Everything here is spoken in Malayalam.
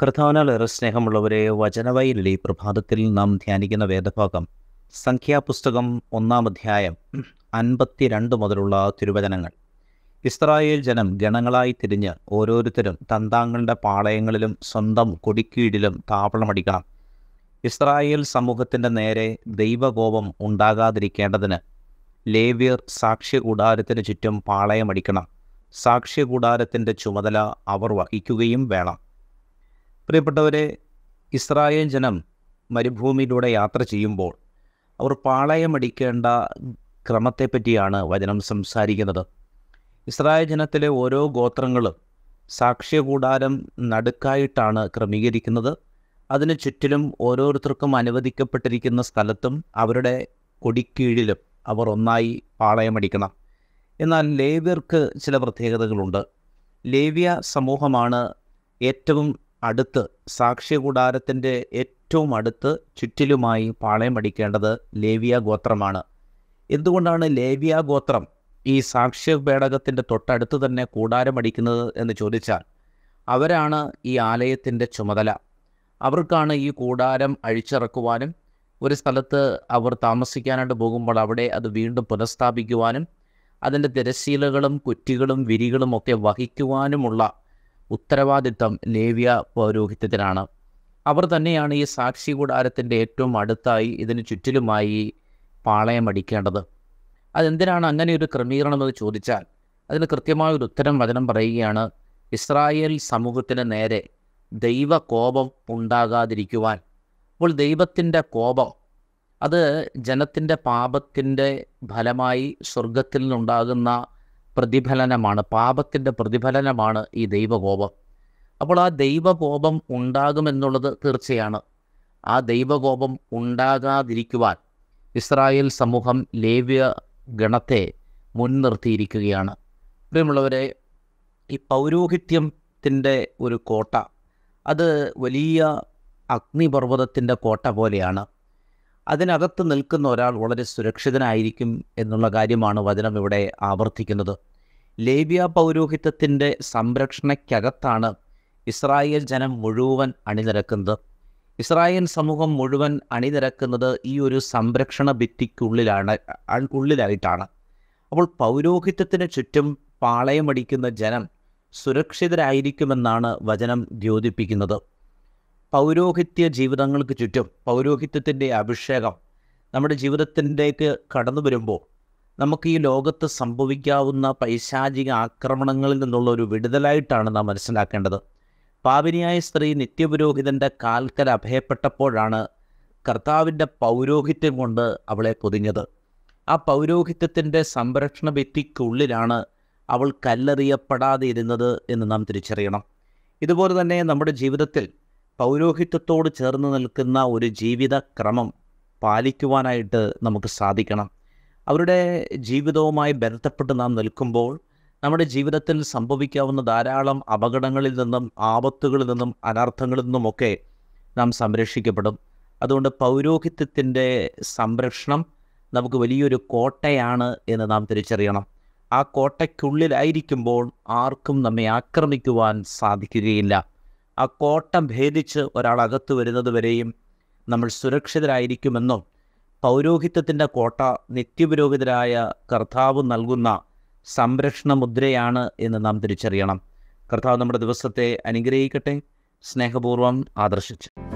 കർത്താവിനാൽ ഏറെ സ്നേഹമുള്ളവരെ വചനവയിലെ പ്രഭാതത്തിൽ നാം ധ്യാനിക്കുന്ന വേദഭാഗം സംഖ്യാപുസ്തകം ഒന്നാം അധ്യായം അൻപത്തിരണ്ട് മുതലുള്ള തിരുവചനങ്ങൾ ഇസ്രായേൽ ജനം ഗണങ്ങളായി തിരിഞ്ഞ് ഓരോരുത്തരും തന്താങ്ങളുടെ പാളയങ്ങളിലും സ്വന്തം കൊടിക്കീഴിലും താവളമടിക്കണം ഇസ്രായേൽ സമൂഹത്തിൻ്റെ നേരെ ദൈവകോപം ഉണ്ടാകാതിരിക്കേണ്ടതിന് ലേവ്യർ സാക്ഷ്യകൂടാരത്തിന് ചുറ്റും പാളയമടിക്കണം സാക്ഷ്യകൂടാരത്തിൻ്റെ ചുമതല അവർ വഹിക്കുകയും വേണം പ്രിയപ്പെട്ടവരെ ഇസ്രായേൽ ജനം മരുഭൂമിയിലൂടെ യാത്ര ചെയ്യുമ്പോൾ അവർ പാളയമടിക്കേണ്ട ക്രമത്തെപ്പറ്റിയാണ് വചനം സംസാരിക്കുന്നത് ഇസ്രായേൽ ജനത്തിലെ ഓരോ ഗോത്രങ്ങളും സാക്ഷ്യകൂടാരം നടുക്കായിട്ടാണ് ക്രമീകരിക്കുന്നത് അതിന് ചുറ്റിലും ഓരോരുത്തർക്കും അനുവദിക്കപ്പെട്ടിരിക്കുന്ന സ്ഥലത്തും അവരുടെ കൊടിക്കീഴിലും അവർ ഒന്നായി പാളയമടിക്കണം എന്നാൽ ലേവ്യർക്ക് ചില പ്രത്യേകതകളുണ്ട് ലേവ്യ സമൂഹമാണ് ഏറ്റവും അടുത്ത് സാക്ഷ്യകൂടാരത്തിൻ്റെ ഏറ്റവും അടുത്ത് ചുറ്റിലുമായി പാളയം അടിക്കേണ്ടത് ലേവിയ ഗോത്രമാണ് എന്തുകൊണ്ടാണ് ലേവിയ ഗോത്രം ഈ സാക്ഷ്യ പേടകത്തിൻ്റെ തൊട്ടടുത്ത് തന്നെ കൂടാരം അടിക്കുന്നത് എന്ന് ചോദിച്ചാൽ അവരാണ് ഈ ആലയത്തിൻ്റെ ചുമതല അവർക്കാണ് ഈ കൂടാരം അഴിച്ചിറക്കുവാനും ഒരു സ്ഥലത്ത് അവർ താമസിക്കാനായിട്ട് പോകുമ്പോൾ അവിടെ അത് വീണ്ടും പുനഃസ്ഥാപിക്കുവാനും അതിൻ്റെ തിരശീലകളും കുറ്റികളും വിരികളും ഒക്കെ വഹിക്കുവാനുമുള്ള ഉത്തരവാദിത്തം ലേവ്യ പൗരോഹിത്യത്തിനാണ് അവർ തന്നെയാണ് ഈ സാക്ഷി കൂടാരത്തിൻ്റെ ഏറ്റവും അടുത്തായി ഇതിന് ചുറ്റിലുമായി പാളയമടിക്കേണ്ടത് അതെന്തിനാണ് അങ്ങനെ ഒരു ക്രമീകരണം എന്ന് ചോദിച്ചാൽ അതിന് കൃത്യമായ ഒരു ഉത്തരം വചനം പറയുകയാണ് ഇസ്രായേൽ സമൂഹത്തിന് നേരെ ദൈവ കോപം ഉണ്ടാകാതിരിക്കുവാൻ അപ്പോൾ ദൈവത്തിൻ്റെ കോപം അത് ജനത്തിൻ്റെ പാപത്തിൻ്റെ ഫലമായി സ്വർഗത്തിൽ നിന്നുണ്ടാകുന്ന പ്രതിഫലനമാണ് പാപത്തിൻ്റെ പ്രതിഫലനമാണ് ഈ ദൈവകോപം അപ്പോൾ ആ ദൈവകോപം ഉണ്ടാകുമെന്നുള്ളത് തീർച്ചയാണ് ആ ദൈവകോപം ഉണ്ടാകാതിരിക്കുവാൻ ഇസ്രായേൽ സമൂഹം ലേവ്യ ഗണത്തെ മുൻനിർത്തിയിരിക്കുകയാണ് പ്രിയമുള്ളവരെ ഈ പൗരോഹിത്യത്തിൻ്റെ ഒരു കോട്ട അത് വലിയ അഗ്നിപർവ്വതത്തിൻ്റെ കോട്ട പോലെയാണ് അതിനകത്ത് നിൽക്കുന്ന ഒരാൾ വളരെ സുരക്ഷിതനായിരിക്കും എന്നുള്ള കാര്യമാണ് വചനം ഇവിടെ ആവർത്തിക്കുന്നത് ലേബിയ പൗരോഹിത്വത്തിൻ്റെ സംരക്ഷണയ്ക്കകത്താണ് ഇസ്രായേൽ ജനം മുഴുവൻ അണിനിരക്കുന്നത് ഇസ്രായേൽ സമൂഹം മുഴുവൻ അണിനിരക്കുന്നത് ഈ ഒരു സംരക്ഷണ ഭിത്തിക്കുള്ളിലാണ് ഉള്ളിലായിട്ടാണ് അപ്പോൾ പൗരോഹിത്യത്തിന് ചുറ്റും പാളയമടിക്കുന്ന ജനം സുരക്ഷിതരായിരിക്കുമെന്നാണ് വചനം ദ്യോതിപ്പിക്കുന്നത് പൗരോഹിത്യ ജീവിതങ്ങൾക്ക് ചുറ്റും പൗരോഹിത്യത്തിൻ്റെ അഭിഷേകം നമ്മുടെ ജീവിതത്തിലേക്ക് കടന്നു വരുമ്പോൾ നമുക്ക് ഈ ലോകത്ത് സംഭവിക്കാവുന്ന പൈശാചിക ആക്രമണങ്ങളിൽ നിന്നുള്ള ഒരു വിടുതലായിട്ടാണ് നാം മനസ്സിലാക്കേണ്ടത് പാവിനിയായ സ്ത്രീ നിത്യപുരോഹിതൻ്റെ കാൽക്കൽ അഭയപ്പെട്ടപ്പോഴാണ് കർത്താവിൻ്റെ പൗരോഹിത്യം കൊണ്ട് അവളെ പൊതിഞ്ഞത് ആ പൗരോഹിത്യത്തിൻ്റെ സംരക്ഷണ വ്യക്തിക്കുള്ളിലാണ് അവൾ കല്ലെറിയപ്പെടാതെ ഇരുന്നത് എന്ന് നാം തിരിച്ചറിയണം ഇതുപോലെ തന്നെ നമ്മുടെ ജീവിതത്തിൽ പൗരോഹിത്വത്തോട് ചേർന്ന് നിൽക്കുന്ന ഒരു ജീവിത ക്രമം പാലിക്കുവാനായിട്ട് നമുക്ക് സാധിക്കണം അവരുടെ ജീവിതവുമായി ബന്ധപ്പെട്ട് നാം നിൽക്കുമ്പോൾ നമ്മുടെ ജീവിതത്തിൽ സംഭവിക്കാവുന്ന ധാരാളം അപകടങ്ങളിൽ നിന്നും ആപത്തുകളിൽ നിന്നും അനർത്ഥങ്ങളിൽ നിന്നുമൊക്കെ നാം സംരക്ഷിക്കപ്പെടും അതുകൊണ്ട് പൗരോഹിത്യത്തിൻ്റെ സംരക്ഷണം നമുക്ക് വലിയൊരു കോട്ടയാണ് എന്ന് നാം തിരിച്ചറിയണം ആ കോട്ടയ്ക്കുള്ളിലായിരിക്കുമ്പോൾ ആർക്കും നമ്മെ ആക്രമിക്കുവാൻ സാധിക്കുകയില്ല ആ കോട്ടം ഭേദിച്ച് ഒരാൾ അകത്ത് വരുന്നത് വരെയും നമ്മൾ സുരക്ഷിതരായിരിക്കുമെന്നും പൗരോഹിത്യത്തിൻ്റെ കോട്ട നിത്യപുരോഹിതരായ കർത്താവ് നൽകുന്ന സംരക്ഷണ മുദ്രയാണ് എന്ന് നാം തിരിച്ചറിയണം കർത്താവ് നമ്മുടെ ദിവസത്തെ അനുഗ്രഹിക്കട്ടെ സ്നേഹപൂർവ്വം ആദർശിച്ചു